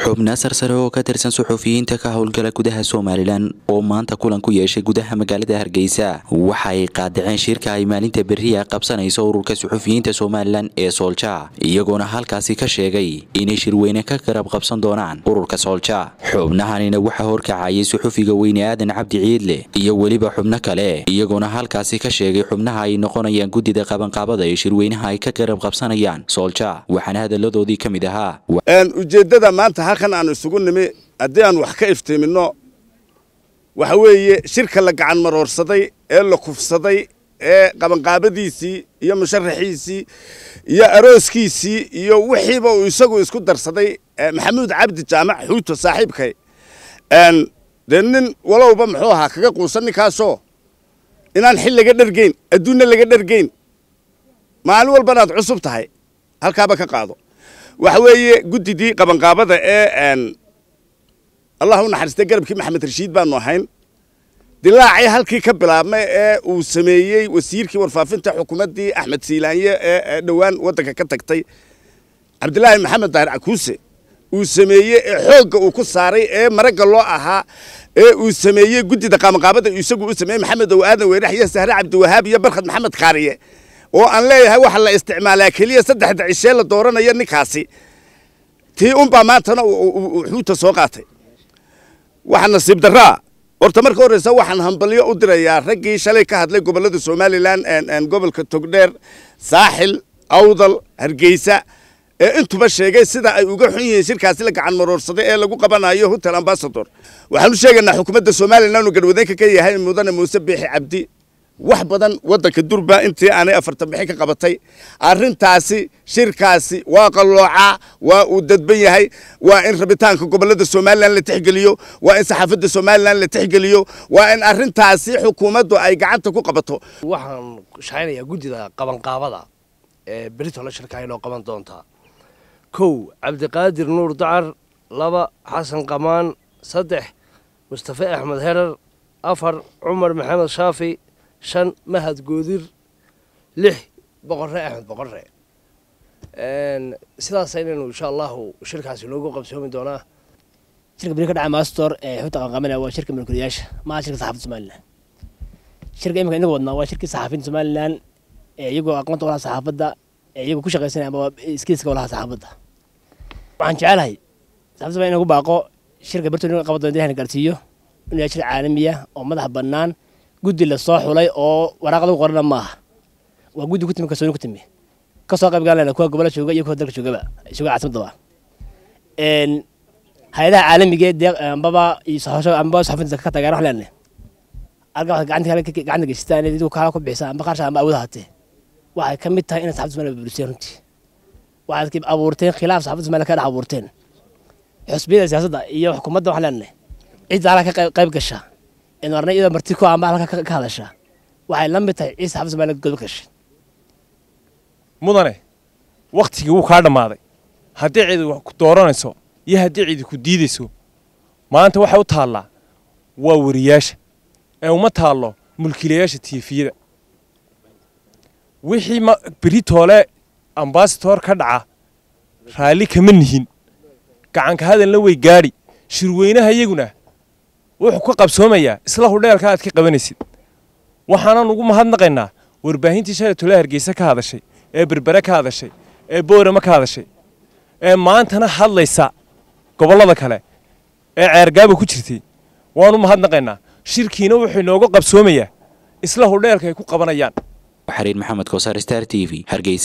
xubno sarsare oo ka tirsan suxufiyiinta ka howlgala gudaha somalilan oo maanta kulan ku yeeshay gudaha magaalada hargeysa waxaay qaadaceen shirka ay maalinta beriya qabsanayso ururka suxufiyiinta somalilan ee soolja iyagoona halkaasi ka sheegay inay shirweyne ka garab qabsan doonaan ururka soolja xubnahanina waxaa horkacayay suxufiga weyne aadan cabdi ciidle iyo weliba xubno kale iyagoona halkaasi ka sheegay xubnaha ay noqonayaan guddida qabanqaabada ee shirweynaha ay ka garab qabsanayaan soolja waxaana hadalladoodii ka mid ahaa halkan aanu isugu nimi haddii aan wax ka iftiiminno waxa weeye shirka la gacan maroorsaday ee la kufsaday ee qabanqaabadiisii iyo musharaxiisii iyo arooskiisii iyo wixiiba uu isagu isku darsaday maxamuud cabdi jaamac xuuto saaxiibkay dee nin walowba muxuu ahaa kaga quusan ninkaasoo inaan xil laga dhargeyn adduunna laga dhargeyn maalin walbanaad cusub tahay halkaaba ka qaado waxa weeye guddidii qabanqaabada ee allah u naxariistay garabkii maxamed rashiid baanu ahayn dilaacii halkii ka bilaabmay ee uu sameeyey wasiirkii warfaafinta xukuumaddii axmed siilaanye ee ee dhowaan waddanka ka tagtay cabdilaahi maxamed daahir cakuuse uu sameeyey ee xoogga uu ku saaray ee maragga loo ahaa ee uu sameeyey guddida qabanqaabada isagu u sameeyey maxamed ow aadan weyrax iyo sahre cabdiwahaab iyo barkhad maxamed kaariye oo aan leeyahay waxa la isticmaalaa keliya saddexda cishee la dooranaya ninkaasi tii unbaa maantana xuuta soo qaatay waxa nasiib daraa horta marka horeysa waxaan hambalyo u dirayaa raggii shalay ka hadlay gobollada somalilan gobolka togdheer saaxil awdal hargeysa ee intuba sheegay sida ay uga xun yihiin shirkaasi la gacan maroorsaday ee lagu qabanayo hotel ambasador waxaan u sheegaynaa xukuumadda somalilan u garwadeenka ka yahay mudane muuse biixi cabdi wax badan waddanka durba intii aanay afartan bixi ka qabatay arrintaasi shirkaasi waa qalloocaa waa uu dadban yahay waa in rabitaanka gobollada somalilan la tixgeliyo waa in saxaafadda somalilan la tixgeliyo waa in arrintaasi xukuumaddu ay gacanta ku qabato waxaan shaqaynayaa guddida qabanqaabada ee berito la shirkahaynoo qaban doontaa kow cabdiqaadir nuur dacar laba xasan qamaan saddex mustafe axmed herer afar cumar maxamed shaafi shan mahad goodir lix boqorre axmed boqorre sidaas inaynu insha allahu shirkaasi noogu qabsoomi doonaa shirka beri ka dhaca maastor ee xubinta qanqaminaya waa shirka mulkuliyaasha maaha shirka saxaafadda somalilan shirka imika inaga wadnaa waa shirkii saxaafiinta somalilan ee iyagoo aqoonta walaha saxaafadda ee iyagoo ku shaqaysanaya ama iskiiska walaha saxaafadda waxaan jecelahay saxaafadda somalilan inaan baaqo shirka bertol in qabad gaarsiiyo inuu yahay shir caalamiya ah oo madax bannaan guddi la soo xulay oo waraaq lagu qorana maaha waa guddi ku timi kalsooni ku timi kasoo qaybgaalayna kuwa gobolla jooga iyo kuwa dalka joogaba isuga caasimadaba hay-adaha caalamiga ee dee iyo saxoosho ambaba saxufinta ka taageera wax leenahay alka waxaad gacanta gacanta geysataan inaad idigu kaala ku bixisaa amba qaarsha amba awood ahaatee waxay ka mid tahay inaad saxafta somaliya burburiseen runtii waxaad abuurteen khilaaf saxafta somaliya ka dhex abuurteen xusbiyada siyaasadda iyo xukuumadda wax leenahay cid laala ka qayb gasha warna iyadoo marti ku ama halka ka hadashaa waxay la mid tahay ciise xabdi somaali gobolkashi mudane wakhtigii wuu kaa dhammaaday haddii cidi wax ku dooranayso iyo haddii cidi ku diidayso maanta waxay u taallaa waa weriyaasha ee uma taallo mulkiilayaasha tiifiyada wixii britoole ambasador ka dhaca raalli kama nihin gacanka hadalna way gaadhi shirweynaha iyaguna wuxuu ku qabsoomayaa isla hudheelka aad ka qabanaysid waxaanan ugu mahadnaqaynaa warbaahintii shalay shalatula hargeysa ka hadashay ee berbere ka hadashay ee boorama ka hadashay ee maantana hadlaysa gobollada kale ee ceergaaba ku jirtay waanu mahadnaqaynaa shirkiina wuxuu inoogu qabsoomayaa isla hudheelka ay ku qabanayaan xariir maxamed kosaar star t v hargeysa